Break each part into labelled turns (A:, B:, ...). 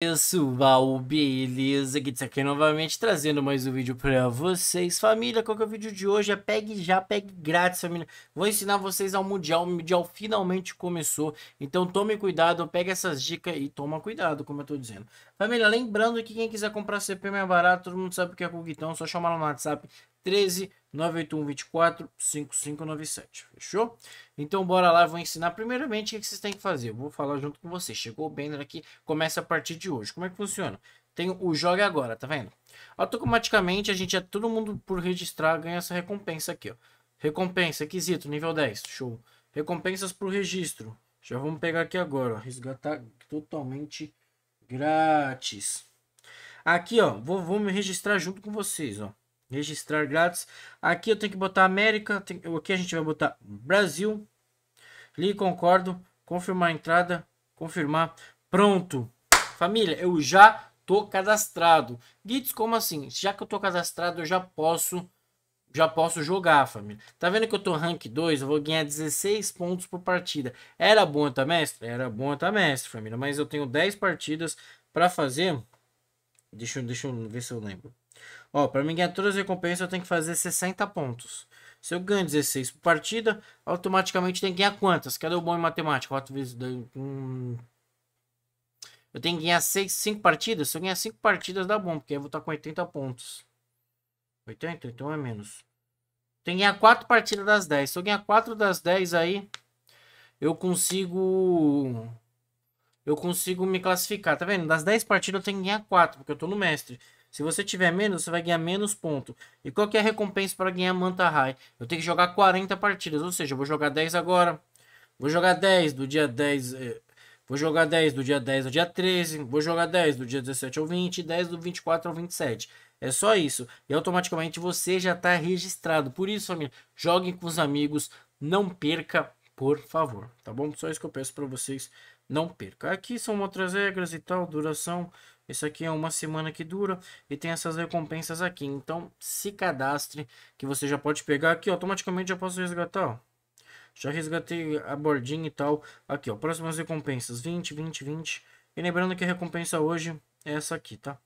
A: Pessoal, beleza? Aqui aqui novamente trazendo mais um vídeo pra vocês. Família, qual que é o vídeo de hoje? É pegue já, pegue grátis, família. Vou ensinar vocês ao Mundial. O Mundial finalmente começou. Então tome cuidado, pegue essas dicas e toma cuidado, como eu tô dizendo. Família, lembrando que quem quiser comprar CP é barato, todo mundo sabe o que é Cogitão, é só chamar no WhatsApp 13 981 24 5597. Fechou? Então bora lá, vou ensinar primeiramente o que vocês têm que fazer. Eu vou falar junto com vocês. Chegou o banner aqui, começa a partir de hoje. Como é que funciona? Tem o jogue agora, tá vendo? Automaticamente a gente é todo mundo por registrar ganha essa recompensa aqui, ó. Recompensa, quesito, nível 10, show. Recompensas o registro. Já vamos pegar aqui agora, ó. resgatar totalmente grátis. Aqui, ó, vou, vou me registrar junto com vocês, ó. Registrar grátis. Aqui eu tenho que botar América. Tem, aqui a gente vai botar Brasil. Li, concordo. Confirmar a entrada. Confirmar. Pronto. Família, eu já tô cadastrado. Gits, como assim? Já que eu tô cadastrado, eu já posso já posso jogar, família. Tá vendo que eu tô rank 2? Eu vou ganhar 16 pontos por partida. Era bom, tá, mestre? Era bom, tá, mestre, família. Mas eu tenho 10 partidas para fazer. Deixa, eu, deixa eu ver se eu lembro. Ó, para mim ganhar todas as recompensas, eu tenho que fazer 60 pontos. Se eu ganho 16 por partida, automaticamente tem que ganhar quantas? Cadê o bom em matemática? 4 vezes 2. Hum... Eu tenho que ganhar 6, 5 partidas? Se eu ganhar 5 partidas, dá bom, porque eu vou estar tá com 80 pontos. 80? Então é menos. Tem que ganhar 4 partidas das 10. Se eu ganhar 4 das 10 aí, eu consigo. Eu consigo me classificar, tá vendo? Das 10 partidas eu tenho que ganhar 4, porque eu tô no mestre. Se você tiver menos, você vai ganhar menos ponto. E qual que é a recompensa para ganhar Manta High? Eu tenho que jogar 40 partidas, ou seja, eu vou jogar 10 agora. Vou jogar 10 do dia 10... Eh, vou jogar 10 do dia 10 ao dia 13, vou jogar 10 do dia 17 ao 20, 10 do 24 ao 27. É só isso. E automaticamente você já está registrado. Por isso, família, joguem com os amigos, não perca, por favor. Tá bom? Só isso que eu peço para vocês, não perca. Aqui são outras regras e tal, duração, isso aqui é uma semana que dura e tem essas recompensas aqui. Então, se cadastre que você já pode pegar aqui, automaticamente já posso resgatar, ó. Já resgatei a bordinha e tal. Aqui, ó, próximas recompensas, 20, 20, 20. E lembrando que a recompensa hoje é essa aqui, tá?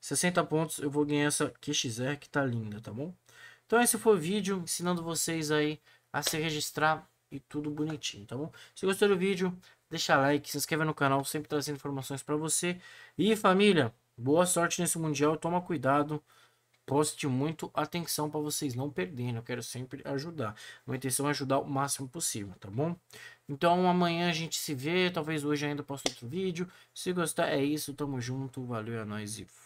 A: 60 pontos, eu vou ganhar essa QXR que tá linda, tá bom? Então esse foi o vídeo ensinando vocês aí a se registrar e tudo bonitinho, tá bom? Se gostou do vídeo, deixa like, se inscreve no canal, sempre trazendo informações para você. E família, boa sorte nesse mundial, toma cuidado. Poste muito atenção para vocês não perderem, eu quero sempre ajudar. Minha intenção é ajudar o máximo possível, tá bom? Então amanhã a gente se vê, talvez hoje ainda posto outro vídeo. Se gostar é isso, tamo junto, valeu, é nóis e